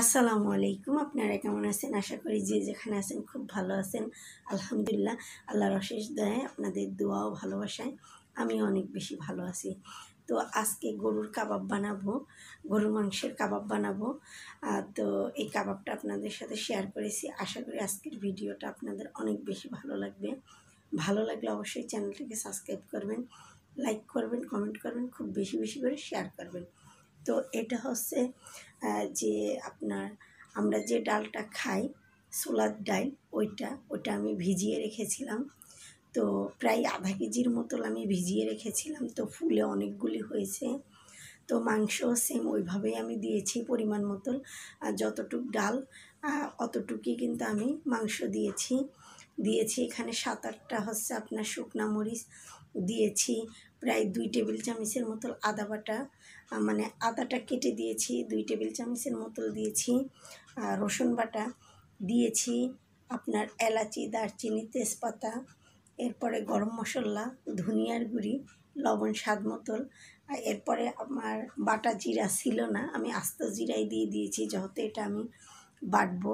আসসালামু আলাইকুম আপনারা কেমন আছেন আশা করি যে যেখানে আছেন খুব ভালো আছেন আলহামদুলিল্লাহ আল্লাহর অশেষ দয়ায় আপনাদের দোয়াও ভালোবাসায় আমি অনেক বেশি ভালো আছি তো আজকে গরুর কাবাব বানাবো গরুর মাংসের কাবাব বানাবো তো এই কাবাবটা আপনাদের সাথে শেয়ার করেছি আশা করি আজকের ভিডিওটা আপনাদের অনেক বেশি ভালো লাগবে ভালো লাগলে অবশ্যই চ্যানেলটাকে সাবস্ক্রাইব করবেন লাইক করবেন কমেন্ট করবেন খুব বেশি বেশি করে শেয়ার করবেন তো এটা হচ্ছে যে আপনার আমরা যে ডালটা খাই সোলার ডাল ওইটা ওইটা আমি ভিজিয়ে রেখেছিলাম তো প্রায় আধা কেজির মতো আমি ভিজিয়ে রেখেছিলাম তো ফুলে অনেকগুলি হয়েছে তো মাংস সেম ওইভাবেই আমি দিয়েছি পরিমাণ মতন যতটুক ডাল অতটুকুই কিন্তু আমি মাংস দিয়েছি দিয়েছি এখানে সাত আটটা হচ্ছে আপনার শুকনা মরিচ দিয়েছি প্রায় দুই টেবিল চামচের মতো আদা বাটা মানে আদাটা কেটে দিয়েছি দুই টেবিল চামচের মতো দিয়েছি রসুন বাটা দিয়েছি আপনার এলাচি দারচিনি তেজপাতা এরপরে গরম মশলা ধনিয়ার গুঁড়ি লবণ স্বাদ মতন এরপরে আমার বাটা জিরা ছিল না আমি আস্ত জিরাই দিয়ে দিয়েছি যত এটা আমি বাটবো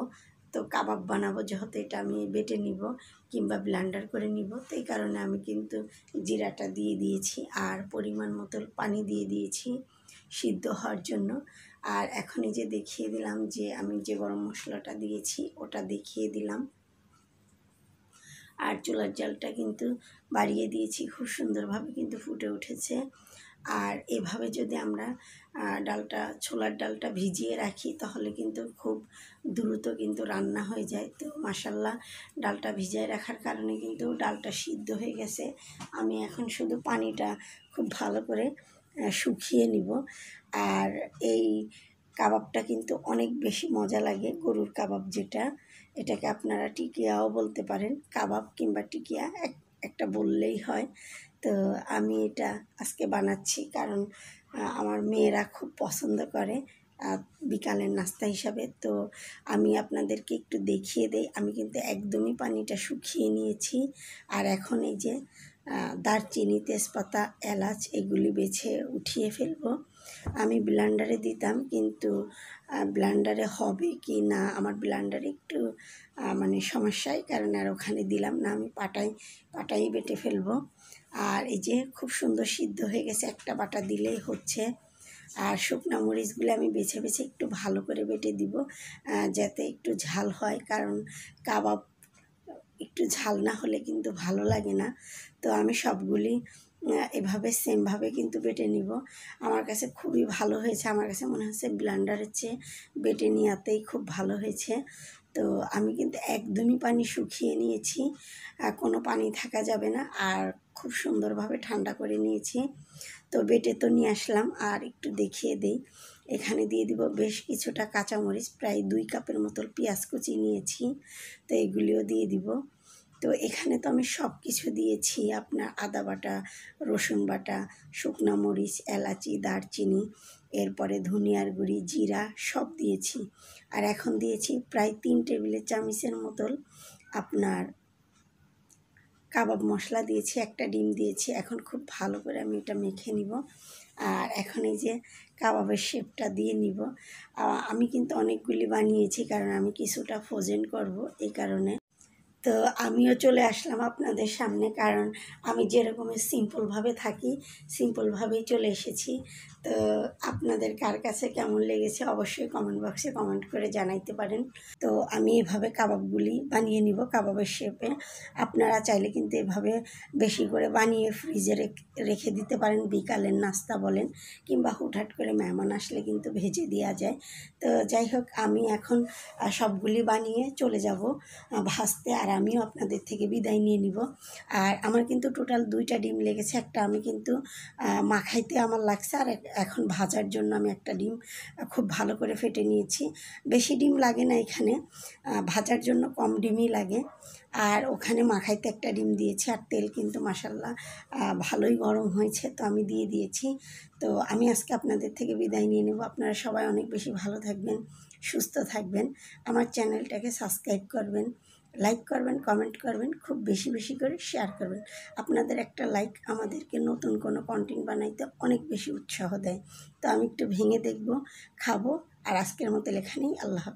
তো কাবাব বানাবো যেহেতু এটা আমি বেটে নিব কিংবা ব্লান্ডার করে নিব তো এই কারণে আমি কিন্তু জিরাটা দিয়ে দিয়েছি আর পরিমাণ মতো পানি দিয়ে দিয়েছি সিদ্ধ হওয়ার জন্য আর এখনই যে দেখিয়ে দিলাম যে আমি যে গরম মশলাটা দিয়েছি ওটা দেখিয়ে দিলাম আর চুলার জলটা কিন্তু বাড়িয়ে দিয়েছি খুব সুন্দরভাবে কিন্তু ফুটে উঠেছে আর এভাবে যদি আমরা ডালটা ছোলার ডালটা ভিজিয়ে রাখি তাহলে কিন্তু খুব দ্রুত কিন্তু রান্না হয়ে যায় তো মাসাল্লাহ ডালটা ভিজিয়ে রাখার কারণে কিন্তু ডালটা সিদ্ধ হয়ে গেছে আমি এখন শুধু পানিটা খুব ভালো করে শুকিয়ে নিব আর এই কাবাবটা কিন্তু অনেক বেশি মজা লাগে গরুর কাবাব যেটা এটাকে আপনারা টিকিয়াও বলতে পারেন কাবাব কিংবা টিকিয়া এক একটা বললেই হয় তো আমি এটা আজকে বানাচ্ছি কারণ আমার মেয়েরা খুব পছন্দ করে বিকালের নাস্তা হিসাবে তো আমি আপনাদেরকে একটু দেখিয়ে দেই আমি কিন্তু একদমই পানিটা শুকিয়ে নিয়েছি আর এখন এই যে দারচিনি তেজপাতা এলাচ এগুলি বেছে উঠিয়ে ফেলবো আমি ব্লান্ডারে দিতাম কিন্তু ব্লান্ডারে হবে কি না আমার ব্লান্ডারে একটু মানে সমস্যায় কারণ আর ওখানে দিলাম না আমি পাটাই পাটাই বেটে ফেলবো আর এই যে খুব সুন্দর সিদ্ধ হয়ে গেছে একটা বাটা দিলেই হচ্ছে আর শুকনো মরিচগুলো আমি বেছে বেছে একটু ভালো করে বেটে দিব যাতে একটু ঝাল হয় কারণ কাবাব একটু ঝাল না হলে কিন্তু ভালো লাগে না তো আমি সবগুলি এভাবে সেমভাবে কিন্তু বেটে নিব আমার কাছে খুবই ভালো হয়েছে আমার কাছে মনে হচ্ছে ব্লান্ডারের চেয়ে বেটে নেওয়াতেই খুব ভালো হয়েছে তো আমি কিন্তু একদমই পানি শুকিয়ে নিয়েছি কোনো পানি থাকা যাবে না আর খুব সুন্দরভাবে ঠান্ডা করে নিয়েছি তো বেটে তো নিয়ে আসলাম আর একটু দেখিয়ে দেই এখানে দিয়ে দিব বেশ কিছুটা কাঁচামরিচ প্রায় দুই কাপের মতো পেঁয়াজ কুচি নিয়েছি তো এগুলিও দিয়ে দিব তো এখানে তো আমি সব কিছু দিয়েছি আপনার আদা বাটা রসুন বাটা শুকনো মরিচ এলাচি দারচিনি এরপরে ধনিয়ার গুঁড়ি জিরা সব দিয়েছি আর এখন দিয়েছি প্রায় তিন টেবিলের চামিচের মতন আপনার কাবাব মশলা দিয়েছি একটা ডিম দিয়েছি এখন খুব ভালো করে আমি এটা মেখে নিব আর এখন এই যে কাবাবের শেপটা দিয়ে নিব আমি কিন্তু অনেকগুলি বানিয়েছি কারণ আমি কিছুটা ফোজেন করব এই কারণে তো আমিও চলে আসলাম আপনাদের সামনে কারণ আমি যেরকমের সিম্পলভাবে থাকি সিম্পলভাবেই চলে এসেছি তো আপনাদের কার কাছে কেমন লেগেছে অবশ্যই কমেন্ট বক্সে কমেন্ট করে জানাইতে পারেন তো আমি এভাবে কাবাবগুলি বানিয়ে নিব কাবাবের শেপে আপনারা চাইলে কিন্তু এভাবে বেশি করে বানিয়ে ফ্রিজে রেখে দিতে পারেন বিকালের নাস্তা বলেন কিংবা হুটহাট করে মেহমান আসলে কিন্তু ভেজে দেওয়া যায় তো যাই হোক আমি এখন সবগুলি বানিয়ে চলে যাব ভাসতে আর আমিও আপনাদের থেকে বিদায় নিয়ে নিব আর আমার কিন্তু টোটাল দুইটা ডিম লেগেছে একটা আমি কিন্তু মাখাইতে আমার লাগছে আর এখন ভাজার জন্য আমি একটা ডিম খুব ভালো করে ফেটে নিয়েছি বেশি ডিম লাগে না এখানে ভাজার জন্য কম ডিমই লাগে আর ওখানে মাখাইতে একটা ডিম দিয়েছি আর তেল কিন্তু মাসাল্লাহ ভালোই গরম হয়েছে তো আমি দিয়ে দিয়েছি তো আমি আজকে আপনাদের থেকে বিদায় নিয়ে নেব আপনারা সবাই অনেক বেশি ভালো থাকবেন সুস্থ থাকবেন আমার চ্যানেলটাকে সাবস্ক্রাইব করবেন লাইক করবেন কমেন্ট করবেন খুব বেশি বেশি করে শেয়ার করবেন আপনাদের একটা লাইক আমাদেরকে নতুন কোনো কন্টেন্ট বানাইতে অনেক বেশি উৎসাহ দেয় তো আমি একটু ভেঙে দেখব খাবো আর আজকের মতো নেই আল্লাহ